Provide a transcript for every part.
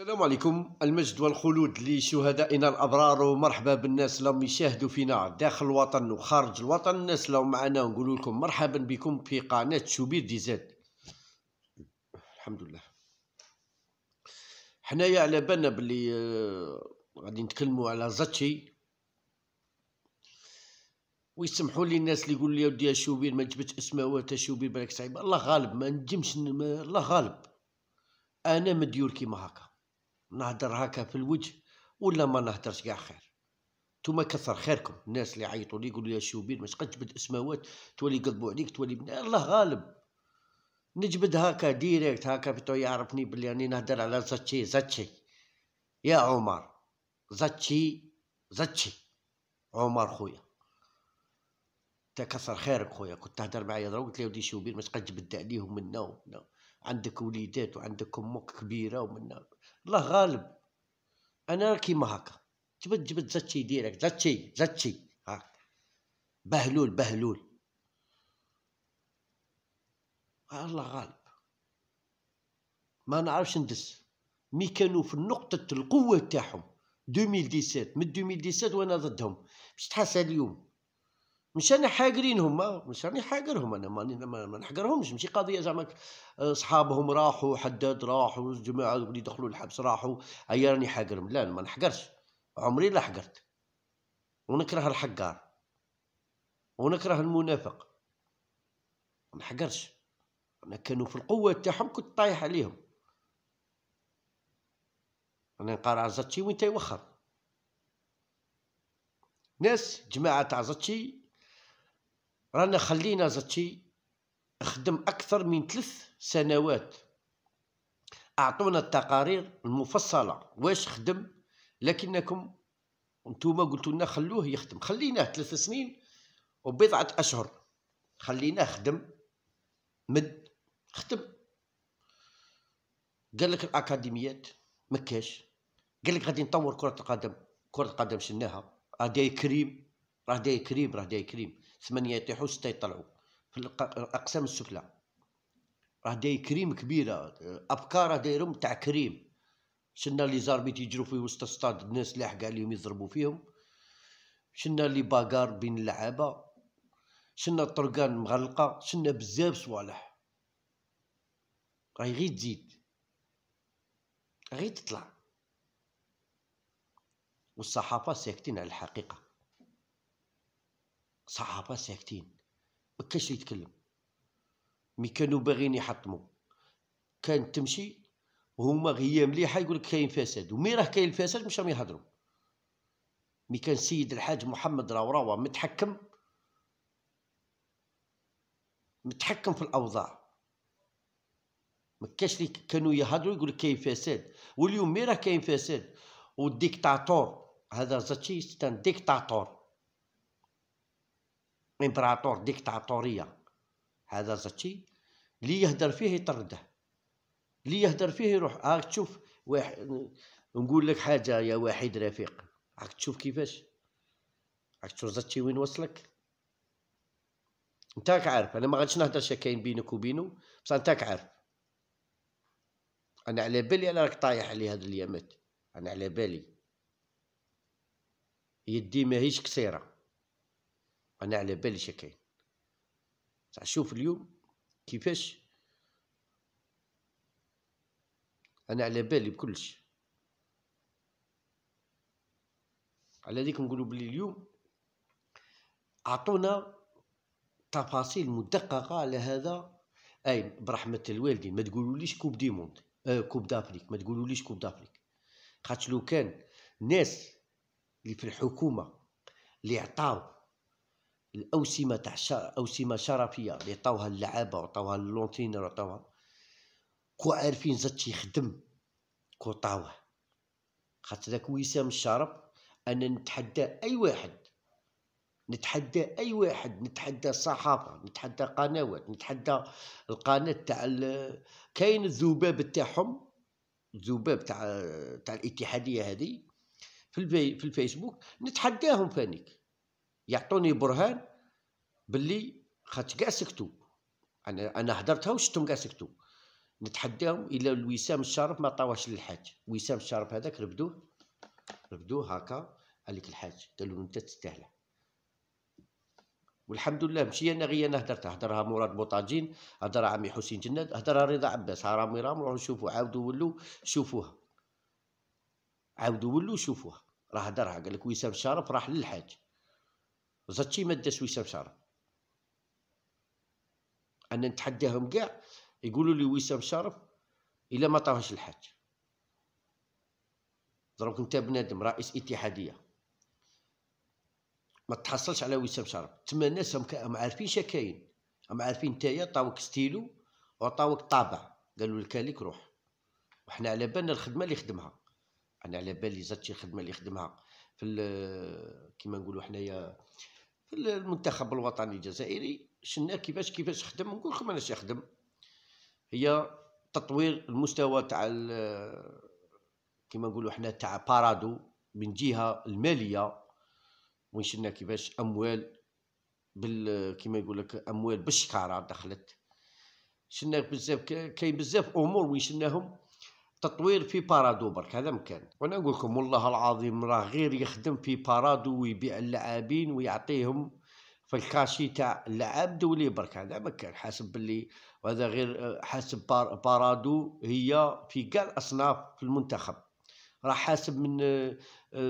السلام عليكم المجد والخلود لشهدائنا الابرار ومرحبا بالناس اللي يشاهدوا فينا داخل الوطن وخارج الوطن الناس اللي معنا نقول لكم مرحبا بكم في قناه شوبير دي زاد الحمد لله حنايا على بالنا بلي آه، غادي نتكلموا على زاتشي ويسمحوا لي الناس اللي يقول لي يا شوبير ما جبتش اسمه شوبير بالك صعيب الله غالب ما نجمش الله غالب انا مديور كيما هكا نهدر هكا في الوجه ولا ما نهدرش كاع خير نتوما كثر خيركم الناس اللي يعيطوا لي يقولوا يا شوبير مش قد جبد اسماوات تولي يقلبوا عليك تولي بني. الله غالب نجبد هكا ديريكت هكا بتو يعرفني بلي راني نهدر على زاتشي زاتشي يا عمر زاتشي زاتشي عمر خويا تا كثر خيرك خويا كنت تهدر معايا درا قلت لي ودي شوبير مش قد جبد عليهم منا ومنا عندك وليدات وعندك امك كبيره ومن الله غالب انا كيما هكا جبد جبد زاتشي ديرك زاتشي زاتشي هاك بهلول بهلول الله غالب ما نعرفش ندس مي كانوا في نقطة القوة تاعهم 2017 من 2017 وانا ضدهم باش تحس اليوم مش انا حاقرين هما مش راني حاقرهم انا ما نحقرهمش ماشي قضيه زعما صحابهم راحوا حداد راحوا جماعه اللي دخلوا الحبس راحوا هيا راني حاقرهم لا ما نحقرش عمري لا حقرت ونكره الحقار ونكره المنافق ما نحقرش انا كانوا في القوه تاعهم كنت طايح عليهم انا نقارع عزتي وين يوخر ناس جماعه تاع زتشي رانا خلينا زتشي خدم أكثر من ثلاث سنوات أعطونا التقارير المفصلة واش خدم لكنكم نتوما قلتوا لنا خلوه يخدم خليناه ثلاث سنين وبضعة أشهر خليناه خدم مد خدم قال لك الأكاديميات مكاش قال لك غادي نطور كرة القدم كرة القدم شناها راه داير كريم راه داير كريم راه داير كريم ثمانية يطيحوا ستة يطلعوا في الأقسام السفلى راه داير كريم كبيرة أبكار راه دايرهم تاع كريم شنا لي زاربي تيجرو في وسط السطاد الناس لاحقة عليهم يضربوا فيهم شنا لي باكار بين اللعابة شنا الطرقان مغلقة شنا بزاف صوالح راهي غير تزيد غير تطلع والصحافة ساكتين على الحقيقة صحابة ساكتين ما كانش يتكلم مي كانوا باغيين يحطموا كانت تمشي وهما هي مليحه يقول لك كاين فساد ومي راه كاين الفساد مشاو راهم يهضروا مي كان السيد الحاج محمد راو راو متحكم متحكم في الاوضاع ما كاش اللي كانوا يهضروا يقول لك كاين فساد واليوم مي راه كاين فساد والديكتاتور هذا زاتشي ستان ديكتاتور امبراطور ديكتاتوريه هذا زتي اللي يهدر فيه يطرده اللي يهدر فيه يروح هاك تشوف واحد نقول لك حاجه يا وحيد رفيق راك تشوف كيفاش راك تشوف زتي وين وصلك نتاك عارف انا ما غاديش نهضر كاين بينك وبينه بصح نتاك عارف انا على بالي انا راك طايح عليه هاد اليامات انا على بالي يدي ماهيش كثيره انا على بالي شكاين شوف اليوم كيفاش انا على بالي بكلش على ذيك نقولوا بلي اليوم اعطونا تفاصيل مدققه على هذا اي برحمه الوالدين ما تقولوليش كوب ديموند آه كوب دافريك ما تقولوليش كوب دافريك خاطش لو كان الناس اللي في الحكومه اللي عطاو الاوسمه تاع اوسمه شرفيه اللي عطاوها اللعابه وعطاوها لونتينر وعطاوها كو عارفين زاد يخدم كو طاوه خاطر ذاك وسام الشرف انا نتحدى اي واحد نتحدى اي واحد نتحدى الصحافه نتحدى قنوات نتحدى القناه تاع كاين الذباب تاعهم الذباب تاع تاع الاتحاديه هذه في الفيسبوك نتحداهم فانيك يعطوني برهان باللي خاطش كاع سكتوا انا انا هدرتها وشتهم كاع سكتوا نتحداهم الى وسام الشرف ما طاوهش للحاج وسام الشرف هذاك ربدوه ربدوه هكا قال لك الحاج قال له انت تستاهله والحمد لله ماشي انا غير انا هدرت هدرها مراد بوطاجين هدرها عمي حسين جناد هدرها رضا عباس رامي رام روحوا شوفوا عاودوا ولو شوفوها عاودوا ولو شوفوها راه هدرها قال لك وسام الشرف راح للحاج زتشي مادة سويسة مسارة أنا نتحداهم كاع يقولوا لي وسام شرف إلا ما طاهش الحاج ضربك نتا بنادم رئيس اتحادية ما تحصلش على وسام شرف تما الناس هم عارفين شكاين هم عارفين نتايا طاوك ستيلو وطاوك طابع قالوا لك ليك روح وحنا على بالنا الخدمه اللي خدمها انا على بالي شي الخدمه اللي خدمها في كيما نقولوا حنايا المنتخب الوطني الجزائري شنا كيفاش كيفاش خدم نقول لكم انا يخدم هي تطوير المستوى تاع كما نقولوا حنا تاع بارادو من جهه الماليه وين شلنا كيفاش اموال بال كما يقول لك اموال بالشكاره دخلت شلنا بزاف كاين بزاف امور وين شلناهم تطوير في بارادو برك هذا مكان وانا نقول لكم والله العظيم راه غير يخدم في بارادو ويبيع اللاعبين ويعطيهم في الكاشي تاع اللاعب دولي برك هذا مكان حاسب اللي وهذا غير حاسب بارادو هي في كاع الاصناف في المنتخب راه حاسب من آه،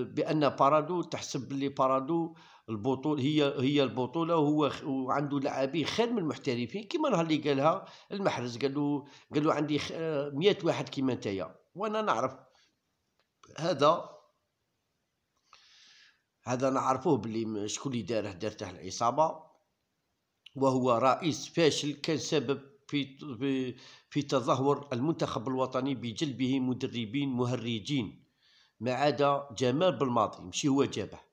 بان بارادو تحسب اللي بارادو البطوله هي هي البطوله وهو وعنده لاعبين خير من المحترفين كيما النهار اللي قالها المحرز قال له قال له عندي 100 واحد كيما نتايا وانا نعرف هذا هذا نعرفوه بلي شكون اللي داره تاع العصابه وهو رئيس فاشل كان سبب في في تدهور المنتخب الوطني بجلبه مدربين مهرجين ما عدا جمال بالماضي مشي هو جابه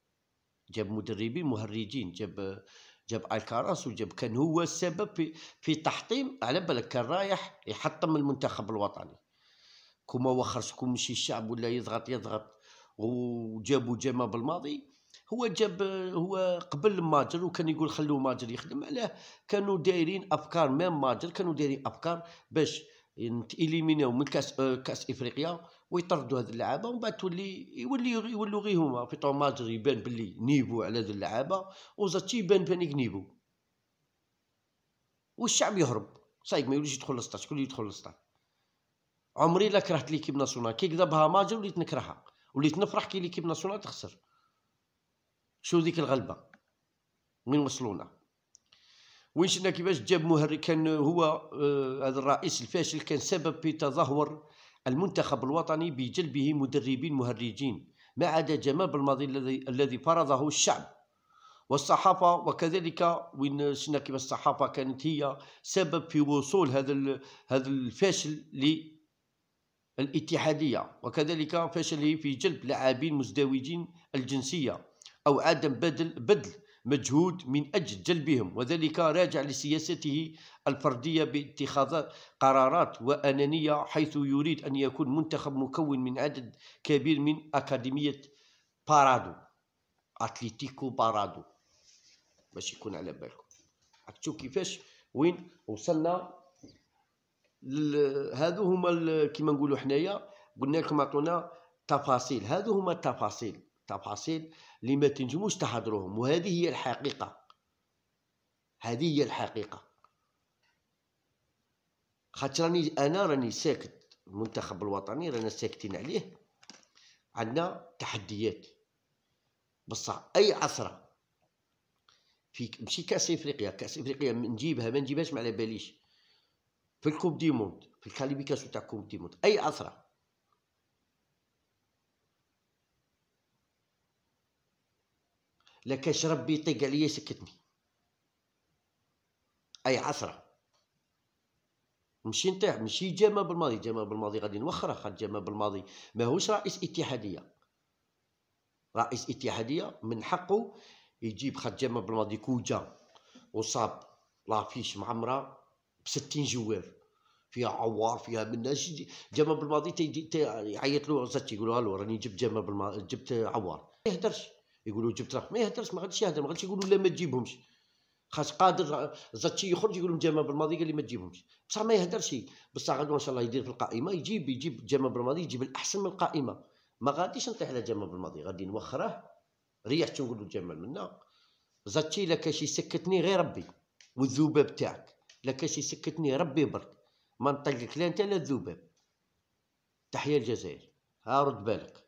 جاب مدربين مهرجين جاب جاب الكاراس وجاب كان هو السبب في, في تحطيم على بالك كان رايح يحطم المنتخب الوطني كما هو خرج كون مشي الشعب ولا يضغط يضغط وجابوا جما بالماضي هو جاب هو قبل ماجر وكان يقول خلوا ماجر يخدم علاه كانوا دايرين افكار ميم ماجر كانوا دايرين افكار باش نتيليمينيو من كاس كاس افريقيا ويطردوا هاد اللعابه ومن بعد تولي يولي يولوا غير هما في طوماج يبان بلي نيفو على هاد اللعابه وزاتشي يبان بانيك نيفو والشعب يهرب صايب ما يوليش يدخل للسطاج شكون اللي يدخل للسطاج عمري لا كرهت ليكيب ناسيونال كي كذبها ماجر وليت نكرهها وليت نفرح كي ليكيب ناسيونال تخسر شو ذيك الغلبه وين وصلونا وين شفنا كيفاش جاب مهرج كان هو آه، هذا آه الرئيس الفاشل كان سبب في تدهور المنتخب الوطني بجلبه مدربين مهرجين ما عدا جمال بالماضي الذي الذي فرضه الشعب والصحافة وكذلك وين شنا كيف الصحافة كانت هي سبب في وصول هذا هذا الفشل للاتحادية وكذلك فشله في جلب لاعبين مزدوجين الجنسية أو عدم بدل بدل مجهود من أجل جلبهم وذلك راجع لسياسته الفردية باتخاذ قرارات وأنانية حيث يريد أن يكون منتخب مكون من عدد كبير من أكاديمية بارادو أتليتيكو بارادو باش يكون على بالكم عرفتوا كيفاش وين وصلنا هذو هما كيما نقولوا حنايا قلنا لكم عطونا تفاصيل هذو هما التفاصيل تفاصيل اللي ما تنجموش تحضروهم وهذه هي الحقيقة هذه هي الحقيقة خاطرني راني أنا راني ساكت المنتخب الوطني رانا ساكتين عليه عندنا تحديات بصح أي عثرة في ماشي كاس افريقيا كاس افريقيا نجيبها ما نجيبهاش ما على باليش في الكوب دي موند في الكاليفيكاسيون تاع كوب دي موند اي عثره لكاش ربي يطيق عليا سكتني اي عثره مشي نطيح مشي جامع بالماضي جامع بالماضي غادي نوخر خاطر جامع بالماضي ماهوش رئيس اتحاديه رئيس اتحاديه من حقه يجيب خاطر جامع بالماضي كوجا وصاب لافيش معمره ب 60 فيها عوار فيها من الناس جامع بالماضي تيعيط له عزاتي يقولوا له راني جبت جامع بالماضي جبت عوار ما يهدرش يقولوا جبت راه ما يهدرش ما غاديش يهدر ما غاديش يقولوا لا ما تجيبهمش خاص قادر زاتشي يخرج يقول لهم جمال بالماضي قال لي ما تجيبهمش بصح ما يهدرش بصح غدو ان شاء الله يدير في القائمه يجيب يجيب جمال بالماضي يجيب الاحسن من القائمه ما غاديش نطيح على جمال بالماضي غادي نوخره ريحته نقول له جمال منا زاتشي لا كاش يسكتني غير ربي والذباب تاعك لا كاش يسكتني ربي برك ما نطلقك لا انت لا الذباب تحيه الجزائر ها رد بالك